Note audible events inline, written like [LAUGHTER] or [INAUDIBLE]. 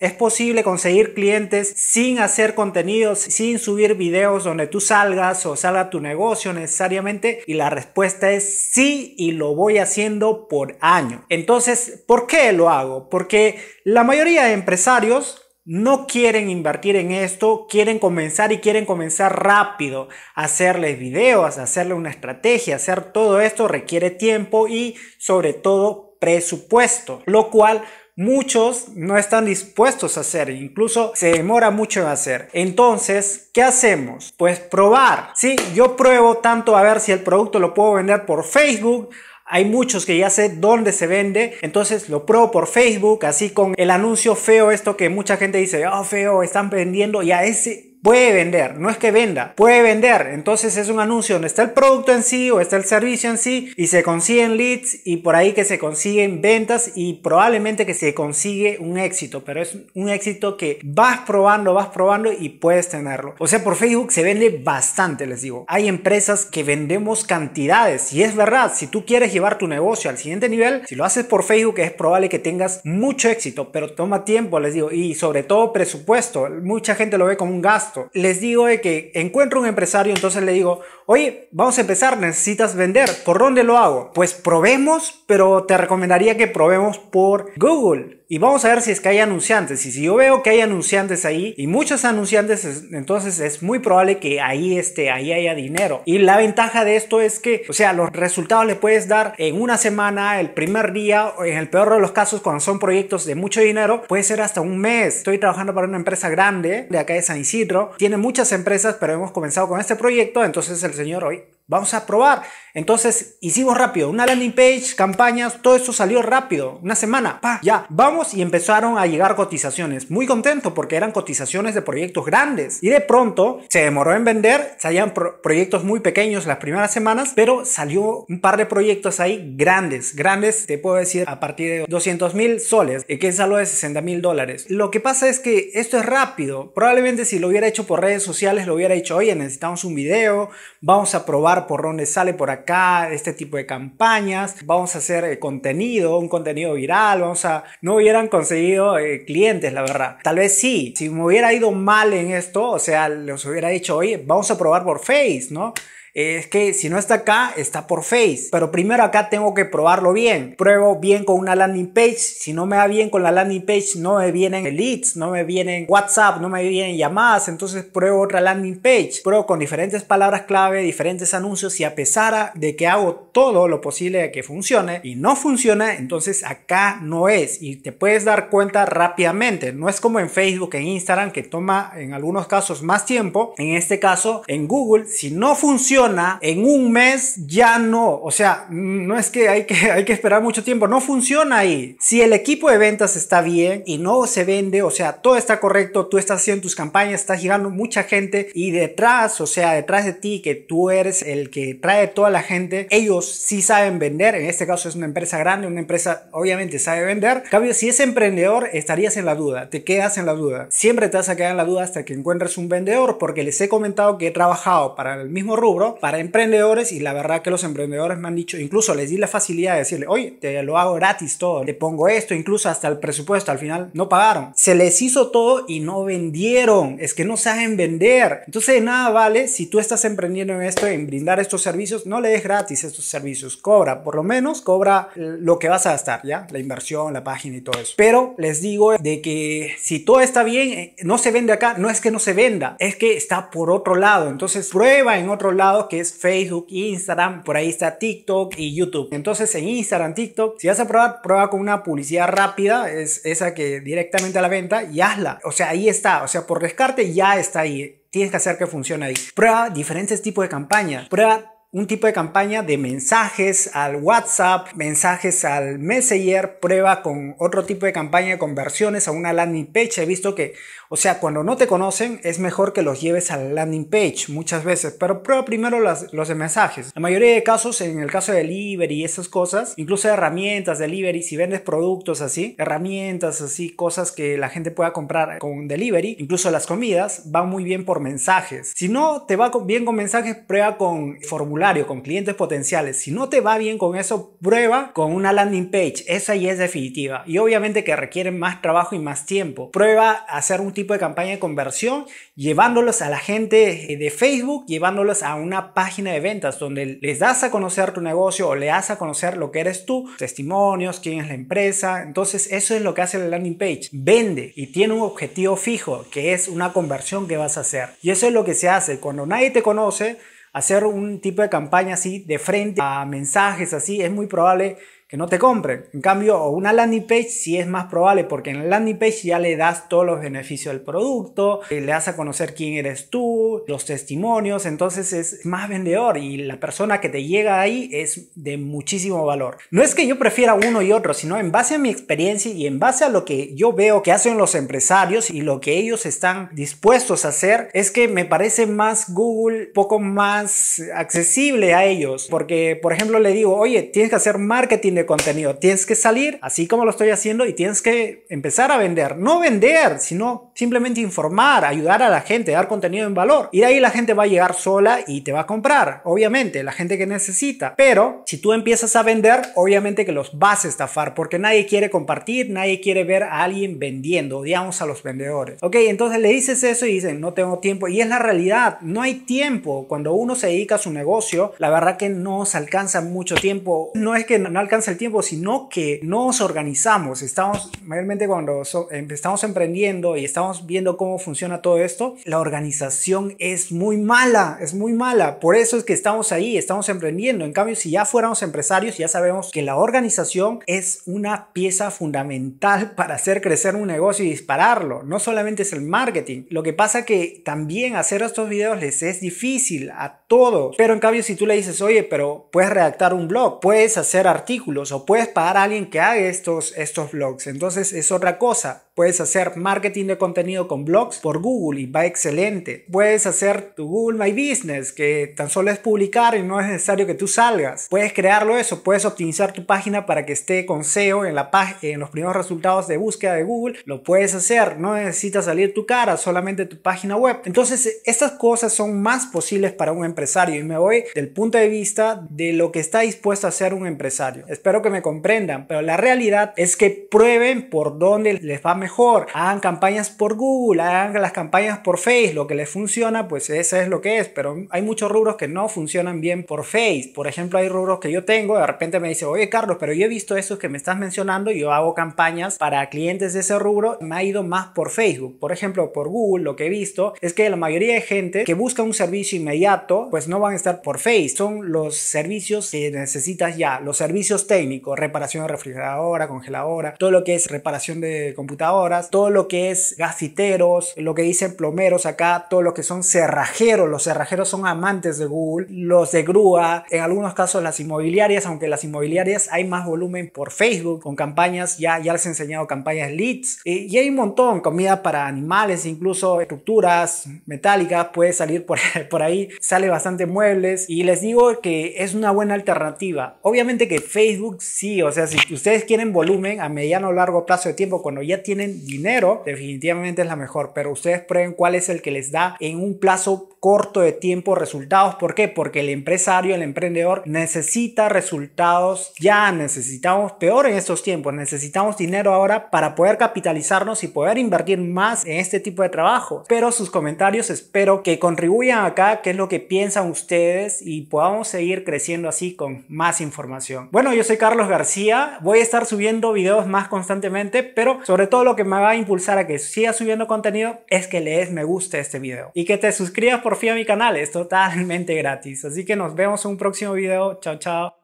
Es posible conseguir clientes sin hacer contenidos, sin subir videos donde tú salgas o salga tu negocio necesariamente? Y la respuesta es sí y lo voy haciendo por año. Entonces, ¿por qué lo hago? Porque la mayoría de empresarios no quieren invertir en esto, quieren comenzar y quieren comenzar rápido. Hacerles videos, hacerle una estrategia, hacer todo esto requiere tiempo y sobre todo presupuesto, lo cual muchos no están dispuestos a hacer, incluso se demora mucho en hacer. Entonces, ¿qué hacemos? Pues probar. Sí, yo pruebo tanto a ver si el producto lo puedo vender por Facebook, hay muchos que ya sé dónde se vende, entonces lo pruebo por Facebook, así con el anuncio feo, esto que mucha gente dice, oh feo, están vendiendo, ya ese puede vender, no es que venda, puede vender. Entonces es un anuncio donde está el producto en sí o está el servicio en sí y se consiguen leads y por ahí que se consiguen ventas y probablemente que se consigue un éxito, pero es un éxito que vas probando, vas probando y puedes tenerlo. O sea, por Facebook se vende bastante, les digo. Hay empresas que vendemos cantidades y es verdad, si tú quieres llevar tu negocio al siguiente nivel, si lo haces por Facebook es probable que tengas mucho éxito, pero toma tiempo, les digo, y sobre todo presupuesto. Mucha gente lo ve como un gasto les digo de eh, que encuentro un empresario, entonces le digo, oye, vamos a empezar, necesitas vender, ¿por dónde lo hago? Pues probemos, pero te recomendaría que probemos por Google. Y vamos a ver si es que hay anunciantes. Y si yo veo que hay anunciantes ahí y muchos anunciantes, entonces es muy probable que ahí esté, ahí haya dinero. Y la ventaja de esto es que, o sea, los resultados le puedes dar en una semana, el primer día, o en el peor de los casos, cuando son proyectos de mucho dinero, puede ser hasta un mes. Estoy trabajando para una empresa grande de acá de San Isidro. Tiene muchas empresas, pero hemos comenzado con este proyecto. Entonces el señor hoy Vamos a probar. Entonces hicimos rápido una landing page, campañas, todo eso salió rápido, una semana, pa, ya, vamos y empezaron a llegar cotizaciones. Muy contento porque eran cotizaciones de proyectos grandes y de pronto se demoró en vender, salían proyectos muy pequeños las primeras semanas, pero salió un par de proyectos ahí grandes, grandes, te puedo decir, a partir de 200 mil soles, eh, que es algo de 60 mil dólares. Lo que pasa es que esto es rápido, probablemente si lo hubiera hecho por redes sociales, lo hubiera hecho oye, necesitamos un video, vamos a probar por porrones, sale por acá, este tipo de campañas, vamos a hacer eh, contenido, un contenido viral, vamos a... No hubieran conseguido eh, clientes, la verdad. Tal vez sí, si me hubiera ido mal en esto, o sea, les hubiera dicho, oye, vamos a probar por Face, ¿no? Es que si no está acá, está por Face. Pero primero acá tengo que probarlo bien. Pruebo bien con una landing page. Si no me va bien con la landing page, no me vienen leads, no me vienen WhatsApp, no me vienen llamadas. Entonces pruebo otra landing page. Pruebo con diferentes palabras clave, diferentes anuncios. Y a pesar de que hago todo lo posible de que funcione y no funciona, entonces acá no es. Y te puedes dar cuenta rápidamente. No es como en Facebook, en Instagram, que toma en algunos casos más tiempo. En este caso, en Google, si no funciona, en un mes, ya no. O sea, no es que hay que, [LAUGHS] hay que esperar mucho tiempo, no funciona ahí. Si el equipo de ventas está bien y no se vende, o sea, todo está correcto, tú estás haciendo tus campañas, estás llegando mucha gente y detrás, o sea, detrás de ti, que tú eres el que trae toda la gente, ellos sí saben vender. En este caso es una empresa grande, una empresa obviamente sabe vender. En cambio, si es emprendedor, estarías en la duda, te quedas en la duda. Siempre te vas a quedar en la duda hasta que encuentres un vendedor, porque les he comentado que he trabajado para el mismo rubro para emprendedores y la verdad que los emprendedores me han dicho, incluso les di la facilidad de decirle, oye, te lo hago gratis todo, le pongo esto, incluso hasta el presupuesto, al final no pagaron. Se les hizo todo y no vendieron, es que no saben vender. Entonces nada vale si tú estás emprendiendo en esto, en brindar estos servicios, no le des gratis estos servicios, cobra, por lo menos cobra lo que vas a gastar, ¿ya? La inversión, la página y todo eso. Pero les digo de que si todo está bien, eh, no se vende acá, no es que no se venda, es que está por otro lado, entonces prueba en otro lado que es Facebook, Instagram, por ahí está TikTok y YouTube. Entonces en Instagram, TikTok, si vas a probar, prueba con una publicidad rápida, es esa que directamente a la venta y hazla. O sea, ahí está, o sea, por descarte ya está ahí. Tienes que hacer que funcione ahí. Prueba diferentes tipos de campañas. Prueba un tipo de campaña de mensajes al WhatsApp, mensajes al Messenger, prueba con otro tipo de campaña de conversiones a una landing page. He visto que, o sea, cuando no te conocen es mejor que los lleves a la landing page muchas veces, pero prueba primero los, los de mensajes. La mayoría de casos, en el caso de delivery y esas cosas, incluso herramientas, delivery, si vendes productos así, herramientas así, cosas que la gente pueda comprar con delivery, incluso las comidas, van muy bien por mensajes. Si no te va bien con mensajes, prueba con formularios con clientes potenciales, si no te va bien con eso, prueba con una landing page. Esa ya es definitiva. Y obviamente que requiere más trabajo y más tiempo. Prueba hacer un tipo de campaña de conversión llevándolos a la gente eh, de Facebook, llevándolos a una página de ventas donde les das a conocer tu negocio o le das a conocer lo que eres tú, testimonios, quién es la empresa. Entonces eso es lo que hace la landing page. Vende y tiene un objetivo fijo que es una conversión que vas a hacer. Y eso es lo que se hace. Cuando nadie te conoce, hacer un tipo de campaña así de frente a mensajes así, es muy probable que no te compren. En cambio, una landing page sí es más probable porque en la landing page ya le das todos los beneficios del producto, eh, le das a conocer quién eres tú, los testimonios, entonces es más vendedor y la persona que te llega ahí es de muchísimo valor. No es que yo prefiera uno y otro, sino en base a mi experiencia y en base a lo que yo veo que hacen los empresarios y lo que ellos están dispuestos a hacer, es que me parece más Google poco más accesible a ellos, porque por ejemplo le digo, oye, tienes que hacer marketing contenido. Tienes que salir, así como lo estoy haciendo, y tienes que empezar a vender. No vender, sino simplemente informar, ayudar a la gente, dar contenido en valor. Y de ahí la gente va a llegar sola y te va a comprar, obviamente, la gente que necesita. Pero si tú empiezas a vender, obviamente que los vas a estafar, porque nadie quiere compartir, nadie quiere ver a alguien vendiendo, odiamos a los vendedores. Ok, entonces le dices eso y dicen, no tengo tiempo. Y es la realidad, no hay tiempo. Cuando uno se dedica a su negocio, la verdad que no se alcanza mucho tiempo. No es que no alcanza el tiempo, sino que nos organizamos. Estamos, mayormente cuando em, estamos emprendiendo y estamos viendo cómo funciona todo esto, la organización es muy mala, es muy mala. Por eso es que estamos ahí, estamos emprendiendo. En cambio, si ya fuéramos empresarios, ya sabemos que la organización es una pieza fundamental [LAUGHS] para hacer crecer un negocio y dispararlo. No solamente es el marketing. Lo que pasa que también hacer estos videos les es difícil a todos. Pero en cambio, si tú le dices, oye, pero puedes redactar un blog, puedes hacer artículos, o puedes pagar a alguien que haga estos, estos blogs. Entonces es otra cosa. Puedes hacer marketing de contenido con blogs por Google y va excelente. Puedes hacer tu Google My Business, que tan solo es publicar y no es necesario que tú salgas. Puedes crearlo eso, puedes optimizar tu página para que esté con SEO en, la en los primeros resultados de búsqueda de Google. Lo puedes hacer, no necesitas salir tu cara, solamente tu página web. Entonces, estas cosas son más posibles para un empresario y me voy del punto de vista de lo que está dispuesto a hacer un empresario. Espero que me comprendan, pero la realidad es que prueben por dónde les va mejor, hagan campañas por Google, hagan las campañas por Face, lo que les funciona, pues eso es lo que es, pero hay muchos rubros que no funcionan bien por Face. Por ejemplo, hay rubros que yo tengo, de repente me dice, oye Carlos, pero yo he visto esos que me estás mencionando, yo hago campañas para clientes de ese rubro, me ha ido más por Facebook. Por ejemplo, por Google, lo que he visto es que la mayoría de gente que busca un servicio inmediato, pues no van a estar por Face, son los servicios que necesitas ya, los servicios técnicos, reparación de refrigeradora, congeladora, todo lo que es reparación de computadoras horas, todo lo que es gasiteros, lo que dicen plomeros acá, todo lo que son cerrajeros, los cerrajeros son amantes de Google, los de grúa, en algunos casos las inmobiliarias, aunque las inmobiliarias hay más volumen por Facebook con campañas, ya, ya les he enseñado campañas leads y, hay un montón, comida para animales, incluso estructuras metálicas, puede salir por, [LAUGHS] por ahí, sale bastante muebles y les digo que es una buena alternativa. Obviamente que Facebook sí, o sea, si ustedes quieren volumen a mediano o largo plazo de tiempo, cuando ya tienen dinero, definitivamente es la mejor, pero ustedes prueben cuál es el que les da en un plazo corto de tiempo resultados. ¿Por qué? Porque el empresario, el emprendedor necesita resultados ya, necesitamos peor en estos tiempos, necesitamos dinero ahora para poder capitalizarnos y poder invertir más en este tipo de trabajo. Pero sus comentarios espero que contribuyan acá, qué es lo que piensan ustedes y podamos seguir creciendo así con más información. Bueno, yo soy Carlos García, voy a estar subiendo videos más constantemente, pero sobre todo que me va a impulsar a que siga subiendo contenido es que le des me gusta a este video y que te suscribas por fin a mi canal, es totalmente gratis. Así que nos vemos en un próximo video, chao chao.